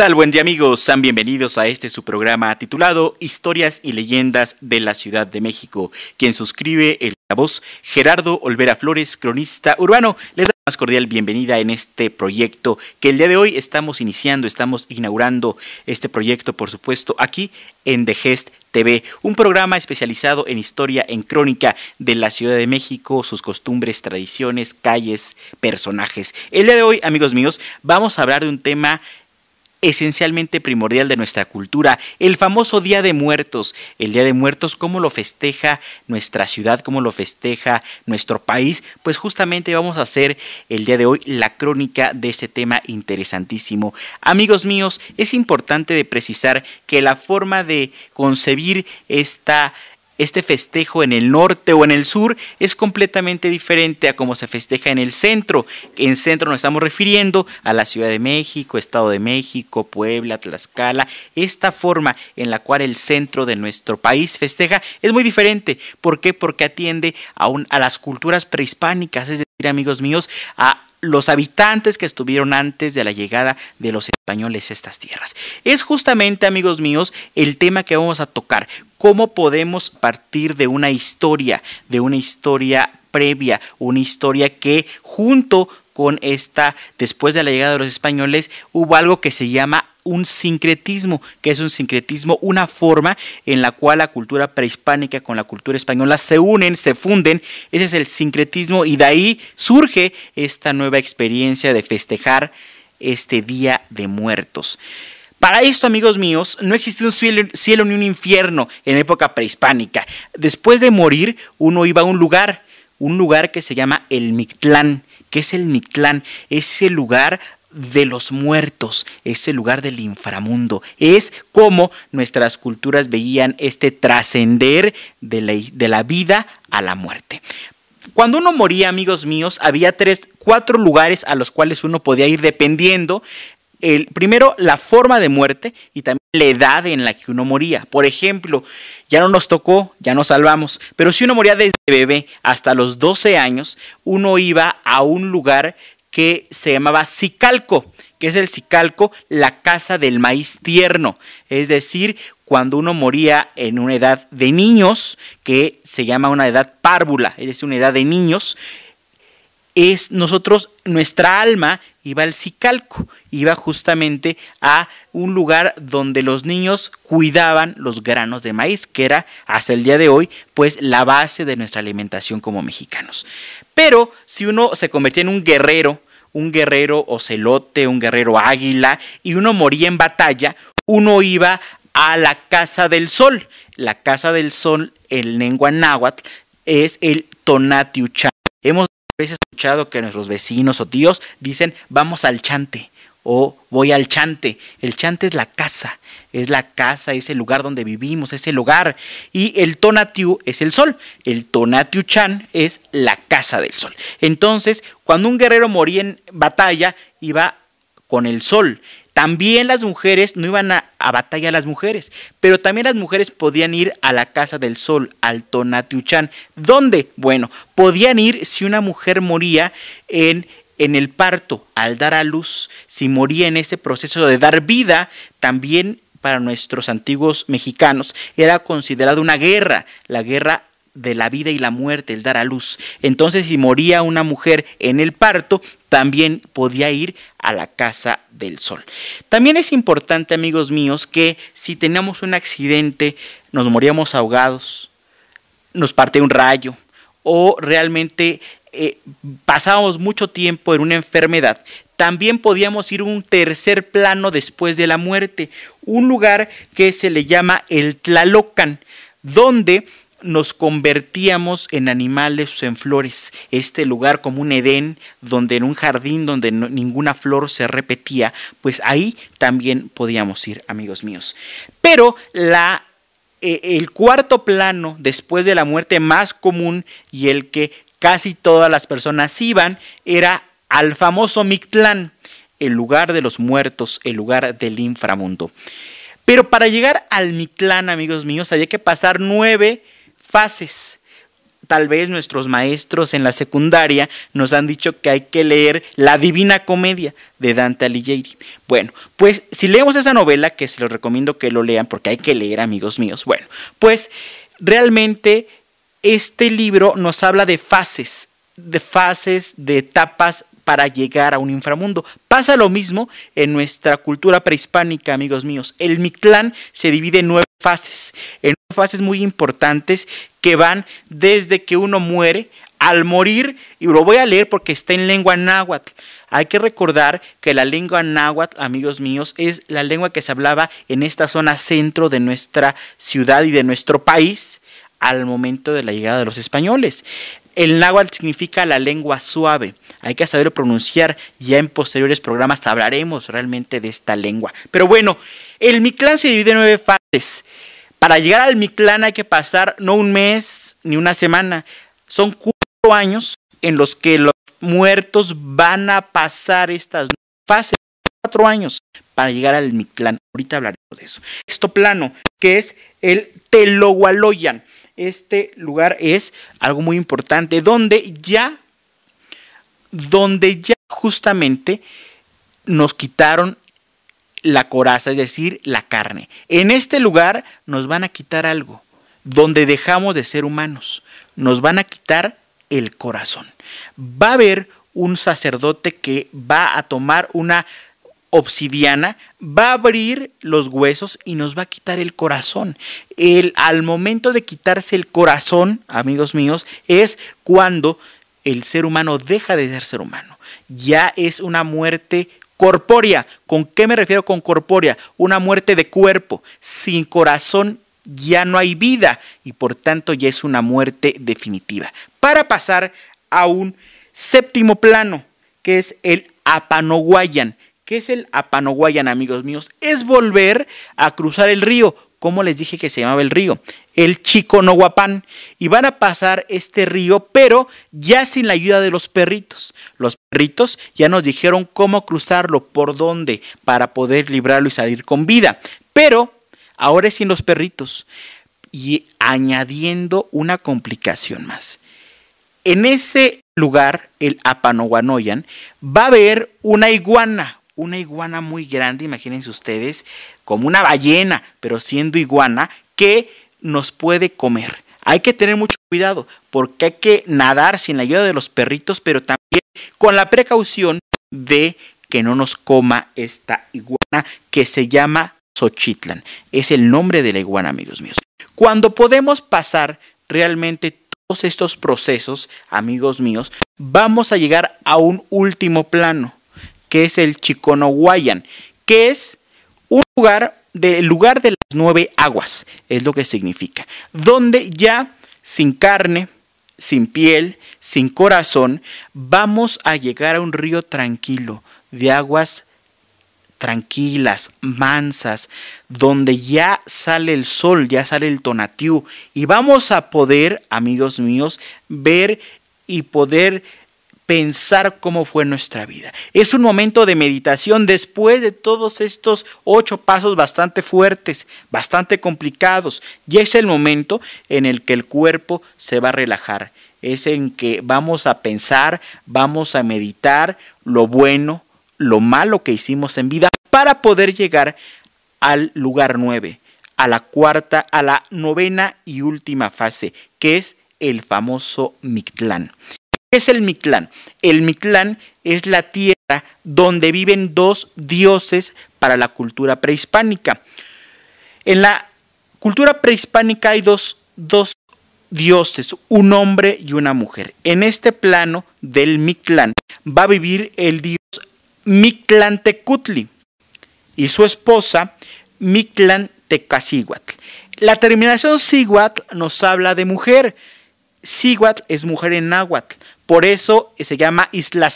tal? Buen día amigos, sean bienvenidos a este su programa titulado Historias y Leyendas de la Ciudad de México, quien suscribe el la voz Gerardo Olvera Flores, cronista urbano. Les da más cordial bienvenida en este proyecto que el día de hoy estamos iniciando, estamos inaugurando este proyecto, por supuesto, aquí en The TV, un programa especializado en historia, en crónica de la Ciudad de México, sus costumbres, tradiciones, calles, personajes. El día de hoy, amigos míos, vamos a hablar de un tema esencialmente primordial de nuestra cultura, el famoso Día de Muertos. El Día de Muertos, ¿cómo lo festeja nuestra ciudad? ¿Cómo lo festeja nuestro país? Pues justamente vamos a hacer el día de hoy la crónica de este tema interesantísimo. Amigos míos, es importante de precisar que la forma de concebir esta este festejo en el norte o en el sur es completamente diferente a cómo se festeja en el centro. En centro nos estamos refiriendo a la Ciudad de México, Estado de México, Puebla, Tlaxcala. Esta forma en la cual el centro de nuestro país festeja es muy diferente. ¿Por qué? Porque atiende a, a las culturas prehispánicas, es decir, amigos míos, a los habitantes que estuvieron antes de la llegada de los españoles a estas tierras. Es justamente, amigos míos, el tema que vamos a tocar, cómo podemos partir de una historia, de una historia previa, una historia que junto con esta, después de la llegada de los españoles, hubo algo que se llama un sincretismo, que es un sincretismo, una forma en la cual la cultura prehispánica con la cultura española se unen, se funden, ese es el sincretismo y de ahí surge esta nueva experiencia de festejar este Día de Muertos. Para esto, amigos míos, no existe un cielo, ni un infierno en época prehispánica. Después de morir, uno iba a un lugar, un lugar que se llama el Mictlán que es el Mictlán, ese lugar de los muertos, ese lugar del inframundo. Es como nuestras culturas veían este trascender de la, de la vida a la muerte. Cuando uno moría, amigos míos, había tres, cuatro lugares a los cuales uno podía ir dependiendo. El, primero, la forma de muerte y también la edad en la que uno moría. Por ejemplo, ya no nos tocó, ya nos salvamos, pero si uno moría desde bebé hasta los 12 años, uno iba a un lugar que se llamaba Sicalco, que es el Sicalco, la casa del maíz tierno, es decir, cuando uno moría en una edad de niños, que se llama una edad párvula, es decir, una edad de niños, es nosotros, nuestra alma iba al Sicalco, iba justamente a un lugar donde los niños cuidaban los granos de maíz, que era hasta el día de hoy pues la base de nuestra alimentación como mexicanos. Pero si uno se convertía en un guerrero, un guerrero ocelote, un guerrero águila, y uno moría en batalla, uno iba a la Casa del Sol. La Casa del Sol en lengua náhuatl es el Tonatiuchá. Hemos He escuchado que nuestros vecinos o tíos dicen vamos al chante o voy al chante? El chante es la casa, es la casa, es el lugar donde vivimos, es el hogar. Y el tonatiu es el sol. El tonatiu chan es la casa del sol. Entonces, cuando un guerrero moría en batalla, iba con el sol. También las mujeres no iban a, a batalla las mujeres, pero también las mujeres podían ir a la Casa del Sol, al Tonatiuchán. ¿Dónde? Bueno, podían ir si una mujer moría en en el parto, al dar a luz, si moría en ese proceso de dar vida, también para nuestros antiguos mexicanos era considerada una guerra, la guerra de la vida y la muerte, el dar a luz. Entonces, si moría una mujer en el parto, también podía ir a la casa del sol. También es importante, amigos míos, que si tenemos un accidente, nos moríamos ahogados, nos parte un rayo o realmente eh, pasábamos mucho tiempo en una enfermedad, también podíamos ir a un tercer plano después de la muerte, un lugar que se le llama el Tlalocan, donde nos convertíamos en animales o en flores, este lugar como un Edén, donde en un jardín donde ninguna flor se repetía, pues ahí también podíamos ir, amigos míos. Pero la, eh, el cuarto plano, después de la muerte más común y el que casi todas las personas iban, era al famoso Mictlán, el lugar de los muertos, el lugar del inframundo. Pero para llegar al Mictlán, amigos míos, había que pasar nueve fases tal vez nuestros maestros en la secundaria nos han dicho que hay que leer La Divina Comedia de Dante Alighieri. Bueno, pues si leemos esa novela, que se los recomiendo que lo lean porque hay que leer, amigos míos. Bueno, pues realmente este libro nos habla de fases, de fases, de etapas para llegar a un inframundo. Pasa lo mismo en nuestra cultura prehispánica, amigos míos. El Mictlán se divide en nueve fases. En fases muy importantes que van desde que uno muere al morir, y lo voy a leer porque está en lengua náhuatl. Hay que recordar que la lengua náhuatl, amigos míos, es la lengua que se hablaba en esta zona centro de nuestra ciudad y de nuestro país al momento de la llegada de los españoles. El náhuatl significa la lengua suave. Hay que saberlo pronunciar. Ya en posteriores programas hablaremos realmente de esta lengua. Pero bueno, el clan se divide en nueve fases. Para llegar al Mictlán hay que pasar no un mes ni una semana. Son cuatro años en los que los muertos van a pasar estas fases. Cuatro años para llegar al Mictlán. Ahorita hablaremos de eso. Esto plano, que es el Telowaloyan. Este lugar es algo muy importante, donde ya, donde ya justamente nos quitaron la coraza, es decir, la carne. En este lugar nos van a quitar algo, donde dejamos de ser humanos. Nos van a quitar el corazón. Va a haber un sacerdote que va a tomar una obsidiana, va a abrir los huesos y nos va a quitar el corazón. El, al momento de quitarse el corazón, amigos míos, es cuando el ser humano deja de ser ser humano. Ya es una muerte Corpórea, ¿con qué me refiero con corpórea? Una muerte de cuerpo. Sin corazón ya no hay vida y por tanto ya es una muerte definitiva. Para pasar a un séptimo plano, que es el apanoguayan, ¿Qué es el Apanoguayan, amigos míos? Es volver a cruzar el río. como les dije que se llamaba el río? El Chico Nohuapán. Y van a pasar este río, pero ya sin la ayuda de los perritos. Los perritos ya nos dijeron cómo cruzarlo, por dónde, para poder librarlo y salir con vida. Pero ahora es sin los perritos. Y añadiendo una complicación más. En ese lugar, el Apanoguanoyan, va a haber una iguana, una iguana muy grande, imagínense ustedes, como una ballena, pero siendo iguana, que nos puede comer. Hay que tener mucho cuidado porque hay que nadar sin la ayuda de los perritos, pero también con la precaución de que no nos coma esta iguana que se llama Xochitlan. Es el nombre de la iguana, amigos míos. Cuando podemos pasar realmente todos estos procesos, amigos míos, vamos a llegar a un último plano que es el Chiconoguayan, que es un lugar del lugar de las nueve aguas, es lo que significa, donde ya sin carne, sin piel, sin corazón, vamos a llegar a un río tranquilo, de aguas tranquilas, mansas, donde ya sale el sol, ya sale el tonatiu, y vamos a poder, amigos míos, ver y poder pensar cómo fue nuestra vida. Es un momento de meditación después de todos estos ocho pasos bastante fuertes, bastante complicados, y es el momento en el que el cuerpo se va a relajar. Es en que vamos a pensar, vamos a meditar lo bueno, lo malo que hicimos en vida para poder llegar al lugar nueve, a la cuarta, a la novena y última fase, que es el famoso Mictlán. ¿Qué es el Mictlán? El Mictlán es la tierra donde viven dos dioses para la cultura prehispánica. En la cultura prehispánica hay dos, dioses, un hombre y una mujer. En este plano del Mictlán va a vivir el dios Mictlán y su esposa Mictlán La terminación Cíhuatl nos habla de mujer. Cíhuatl es mujer en náhuatl. Por eso se llama Isla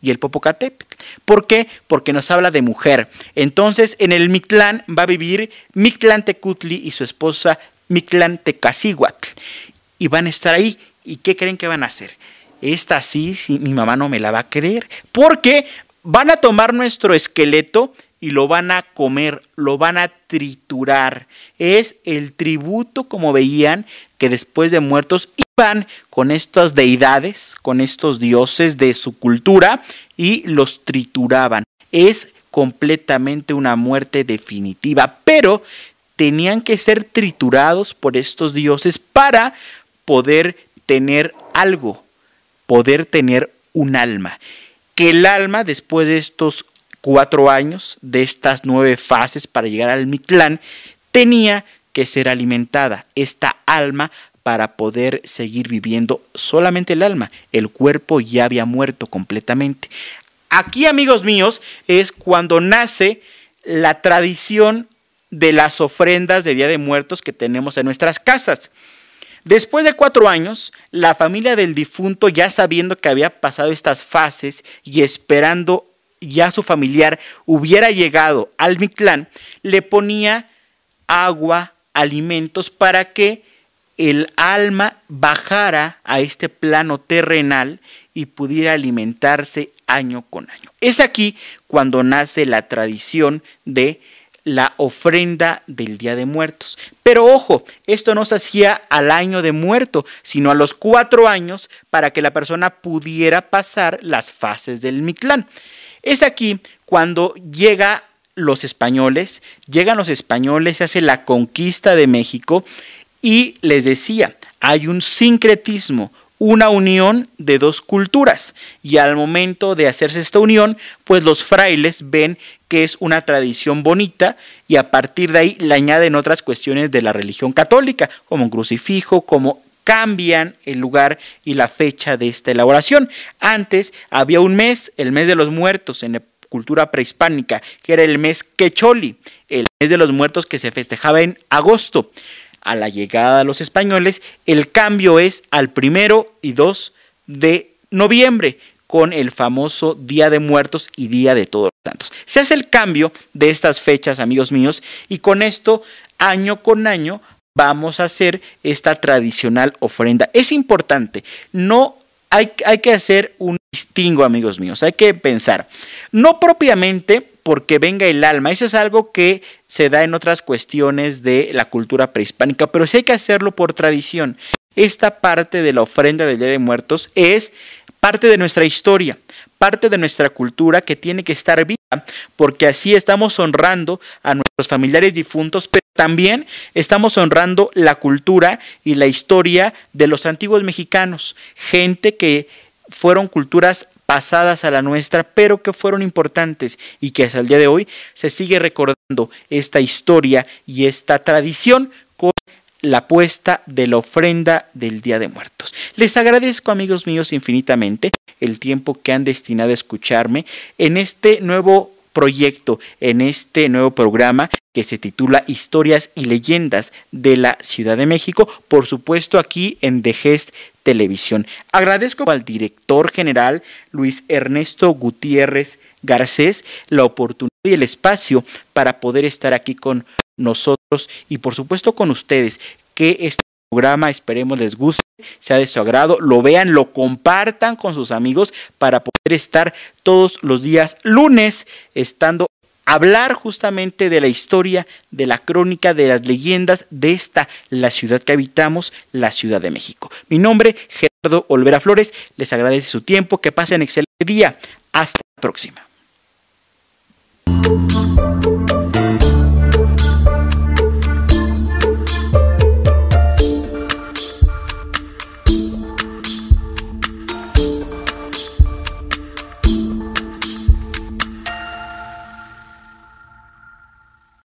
y el Popocatépetl. ¿Por qué? Porque nos habla de mujer. Entonces, en el Mictlán va a vivir Mictlán Tecutli y su esposa Mictlán Tecacíhuatl. Y van a estar ahí. ¿Y qué creen que van a hacer? Esta sí, sí, mi mamá no me la va a creer. Porque van a tomar nuestro esqueleto y lo van a comer, lo van a triturar. Es el tributo, como veían, que después de muertos con estas deidades, con estos dioses de su cultura y los trituraban. Es completamente una muerte definitiva, pero tenían que ser triturados por estos dioses para poder tener algo, poder tener un alma. Que el alma, después de estos cuatro años, de estas nueve fases para llegar al Mictlán, tenía que ser alimentada. Esta alma para poder seguir viviendo solamente el alma. El cuerpo ya había muerto completamente. Aquí, amigos míos, es cuando nace la tradición de las ofrendas de Día de Muertos que tenemos en nuestras casas. Después de cuatro años, la familia del difunto, ya sabiendo que había pasado estas fases y esperando ya su familiar hubiera llegado al Mictlán, le ponía agua, alimentos para que el alma bajara a este plano terrenal y pudiera alimentarse año con año. Es aquí cuando nace la tradición de la ofrenda del Día de Muertos. Pero ojo, esto no se hacía al año de muerto, sino a los cuatro años para que la persona pudiera pasar las fases del Mictlán. Es aquí cuando llega los españoles, llegan los españoles, se hace la conquista de México y les decía, hay un sincretismo, una unión de dos culturas. Y al momento de hacerse esta unión, pues los frailes ven que es una tradición bonita y a partir de ahí le añaden otras cuestiones de la religión católica, como un crucifijo, como cambian el lugar y la fecha de esta elaboración. Antes había un mes, el mes de los muertos en la cultura prehispánica, que era el mes quecholi, el mes de los muertos que se festejaba en agosto a la llegada de los españoles, el cambio es al primero y 2 de noviembre con el famoso Día de Muertos y Día de Todos los Santos. Se hace el cambio de estas fechas, amigos míos, y con esto, año con año, vamos a hacer esta tradicional ofrenda. Es importante, no hay, que hacer un distingo, amigos míos, hay que pensar, no propiamente porque venga el alma, eso es algo que se da en otras cuestiones de la cultura prehispánica, pero sí hay que hacerlo por tradición. Esta parte de la ofrenda del Día de Muertos es parte de nuestra historia, parte de nuestra cultura que tiene que estar viva, porque así estamos honrando a nuestros familiares difuntos, pero también estamos honrando la cultura y la historia de los antiguos mexicanos, gente que fueron culturas pasadas a la nuestra, pero que fueron importantes y que hasta el día de hoy se sigue recordando esta historia y esta tradición la puesta de la ofrenda del Día de Muertos. Les agradezco amigos míos infinitamente el tiempo que han destinado a escucharme en este nuevo proyecto, en este nuevo programa que se titula Historias y Leyendas de la Ciudad de México, por supuesto aquí en The Gest Televisión. Agradezco al director general Luis Ernesto Gutiérrez Garcés la oportunidad y el espacio para poder estar aquí con nosotros y por supuesto con ustedes, que este programa esperemos les guste, sea de su agrado, lo vean, lo compartan con sus amigos para poder estar todos los días lunes estando hablar justamente de la historia, de la crónica, de las leyendas de esta, la ciudad que habitamos, la Ciudad de México. Mi nombre, Gerardo Olvera Flores, les agradece su tiempo, que pasen excelente día, hasta la próxima.